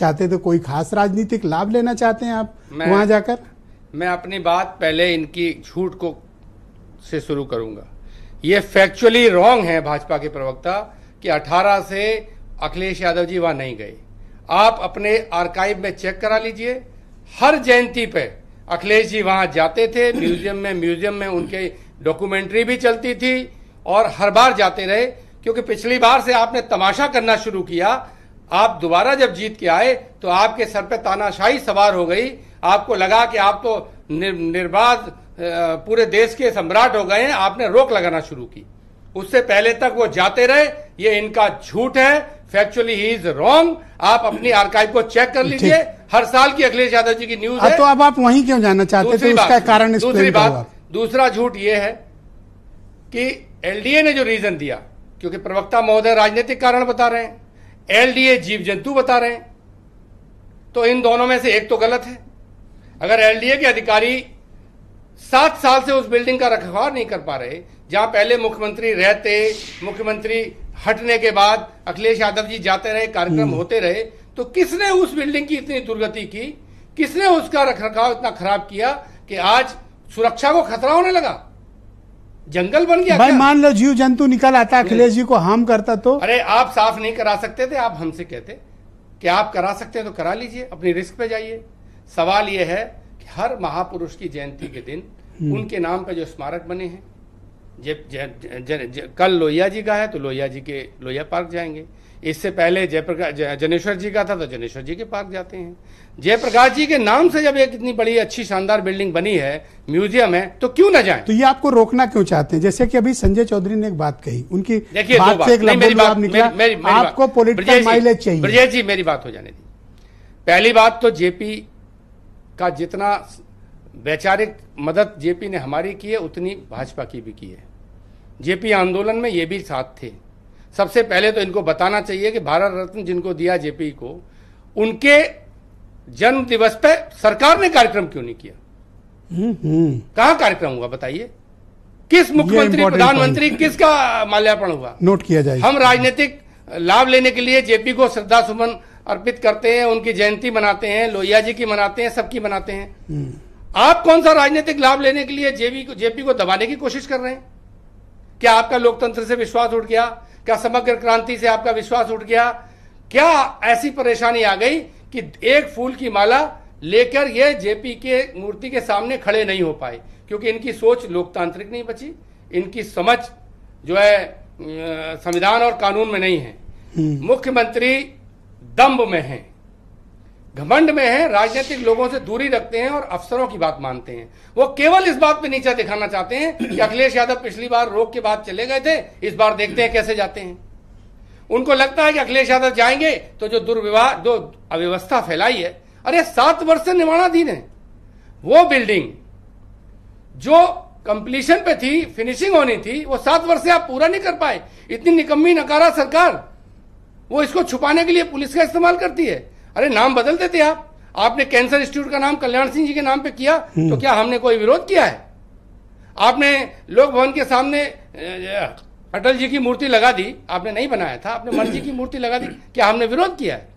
चाहते तो कोई खास राजनीतिक लाभ लेना चाहते हैं आप वहां जाकर मैं अपनी बात पहले इनकी झूठ को से शुरू करूंगा ये फैक्चुअली रॉन्ग है भाजपा के प्रवक्ता कि 18 से अखिलेश यादव जी वहां नहीं गए आप अपने आर्काइव में चेक करा लीजिए हर जयंती पे अखिलेश जी वहां जाते थे म्यूजियम में म्यूजियम में उनके डॉक्यूमेंट्री भी चलती थी और हर बार जाते रहे क्योंकि पिछली बार से आपने तमाशा करना शुरू किया आप दोबारा जब जीत के आए तो आपके सर पे तानाशाही सवार हो गई आपको लगा कि आप तो निर, निर्बाध पूरे देश के सम्राट हो गए हैं आपने रोक लगाना शुरू की उससे पहले तक वो जाते रहे ये इनका झूठ है फैक्चुअली ही इज रॉन्ग आप अपनी आर्काइव को चेक कर लीजिए हर साल की अखिलेश यादव जी की न्यूज हाँ, है तो अब आप वहीं क्यों जाना चाहते थे उसका कारण दूसरी तो बात दूसरा झूठ ये है कि एलडीए ने जो रीजन दिया क्योंकि प्रवक्ता महोदय राजनीतिक कारण बता रहे हैं एलडीए जीव जंतु बता रहे हैं तो इन दोनों में से एक तो गलत है अगर एलडीए के अधिकारी सात साल से उस बिल्डिंग का रखवा नहीं कर पा रहे जहां पहले मुख्यमंत्री रहते मुख्यमंत्री हटने के बाद अखिलेश यादव जी जाते रहे कार्यक्रम हम्म। होते रहे तो किसने उस बिल्डिंग की इतनी दुर्गति की किसने उसका रखरखाव इतना खराब किया कि आज सुरक्षा को खतरा होने लगा जंगल बन गया भाई मान लो जीव जंतु निकल आता अखिलेश जी को हार्म करता तो अरे आप साफ नहीं करा सकते थे आप हमसे कहते कि आप करा सकते हैं तो करा लीजिए अपनी रिस्क पे जाइए सवाल यह है कि हर महापुरुष की जयंती के दिन हम्म। उनके नाम पर जो स्मारक बने हैं जे, जे, जे, जे, कल लोहिया जी का है तो लोहिया जी के लोहिया पार्क जाएंगे इससे पहले जयप्रकाश जनेश्वर जी का था तो जनेश्वर जी के पार्क जाते हैं जयप्रकाश जी के नाम से जब एक इतनी बड़ी अच्छी शानदार बिल्डिंग बनी है म्यूजियम है तो क्यों ना जाए तो ये आपको रोकना क्यों चाहते हैं जैसे कि अभी संजय चौधरी ने एक बात कही उनकी देखिए बात, बात से एक मेरी बात, निकला मेरी, मेरी, मेरी आपको पॉलिटिकल माइलेज चाहिए ब्रजेश जी मेरी बात हो जाने दी पहली बात तो जेपी का जितना वैचारिक मदद जेपी ने हमारी की है उतनी भाजपा की भी की है जेपी आंदोलन में ये भी साथ थे सबसे पहले तो इनको बताना चाहिए कि भारत रत्न जिनको दिया जेपी को उनके जन्म दिवस पे सरकार ने कार्यक्रम क्यों नहीं किया हम्म, हम्म। कहा कार्यक्रम हुआ बताइए किस मुख्यमंत्री प्रधानमंत्री किसका माल्यार्पण हुआ नोट किया जाए हम राजनीतिक लाभ लेने के लिए जेपी को श्रद्धा सुमन अर्पित करते हैं उनकी जयंती मनाते हैं लोहिया जी की मनाते हैं सबकी मनाते हैं हम्म। आप कौन सा राजनीतिक लाभ लेने के लिए जेबी को जेपी को दबाने की कोशिश कर रहे हैं क्या आपका लोकतंत्र से विश्वास उठ गया क्या समग्र क्रांति से आपका विश्वास उठ गया क्या ऐसी परेशानी आ गई कि एक फूल की माला लेकर ये जेपी के मूर्ति के सामने खड़े नहीं हो पाए क्योंकि इनकी सोच लोकतांत्रिक नहीं बची इनकी समझ जो है संविधान और कानून में नहीं है हम्म। मुख्यमंत्री दम्ब में है घमंड में है राजनीतिक लोगों से दूरी रखते हैं और अफसरों की बात मानते हैं वो केवल इस बात पे नीचा दिखाना चाहते हैं कि अखिलेश यादव पिछली बार रोक के बाद चले गए थे इस बार देखते हैं कैसे जाते हैं उनको लगता है कि अखिलेश यादव जाएंगे तो जो दुर्व्यवहार जो अव्यवस्था फैलाई है अरे सात वर्ष से निर्माणाधीन है वो बिल्डिंग जो कंप्लीशन पे थी फिनिशिंग होनी थी वो सात वर्ष से आप पूरा नहीं कर पाए इतनी निकम्मी नकारा सरकार वो इसको छुपाने के लिए पुलिस का इस्तेमाल करती है अरे नाम बदल देते आप आपने कैंसर इंस्टीट्यूट का नाम कल्याण सिंह जी के नाम पे किया तो हम्म। क्या हमने कोई विरोध किया है आपने लोक भवन के सामने अटल जी की मूर्ति लगा दी आपने नहीं बनाया था आपने मर्जी जी की मूर्ति लगा दी हम्म। क्या हमने विरोध किया है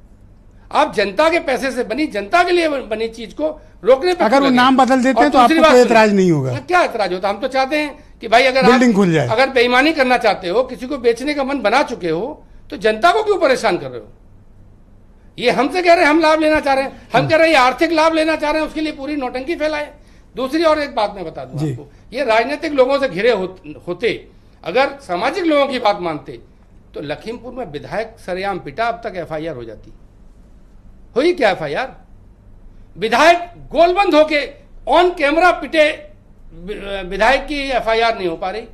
आप जनता के पैसे से बनी जनता के लिए बनी चीज को रोकने पर अगर वो नाम बदल देते हैं तो आपको कोई एतराज नहीं होगा हाँ, क्या एतराज होता हम तो चाहते हैं कि भाई अगर बिल्डिंग खुल जाए अगर बेईमानी करना चाहते हो किसी को बेचने का मन बना चुके हो तो जनता को क्यों परेशान कर रहे हो ये हमसे कह रहे हैं हम लाभ लेना चाह रहे हैं हम हाँ। कह रहे हैं ये आर्थिक लाभ लेना चाह रहे हैं उसके लिए पूरी नोटंकी फैलाए दूसरी और एक बात मैं बता दूं आपको ये राजनीतिक लोगों से घिरे हो, होते अगर सामाजिक लोगों की बात मानते तो लखीमपुर में विधायक सरेआम पिटा अब तक एफआईआर हो जाती हुई क्या एफ विधायक गोलबंद होके ऑन कैमरा पिटे विधायक की एफआईआर नहीं हो पा रही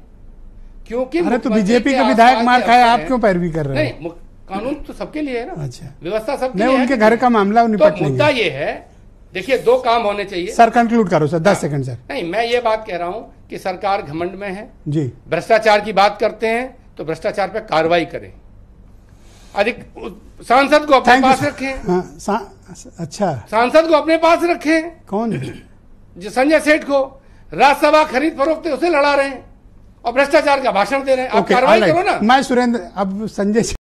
क्योंकि अरे तो बीजेपी के विधायक मार खाए आप क्यों पैरवी कर रहे हैं नहीं कानून तो सबके लिए है ना अच्छा व्यवस्था सब नहीं उनके घर का मामला तो मुद्दा ये है देखिए दो काम होने चाहिए सर कंक्लूड करो सर दस सेकंड हाँ। सर नहीं मैं ये बात कह रहा हूँ कि सरकार घमंड में है जी भ्रष्टाचार की बात करते हैं तो भ्रष्टाचार पे कार्रवाई करें अधिक सांसद को अपने पास रखें हाँ, अच्छा सांसद को अपने पास रखें कौन जो संजय सेठ को राज्यसभा खरीद फरोख्त उसे लड़ा रहे हैं और भ्रष्टाचार का भाषण दे रहे हैं आप कार्रवाई करो ना मैं सुरेंद्र अब संजय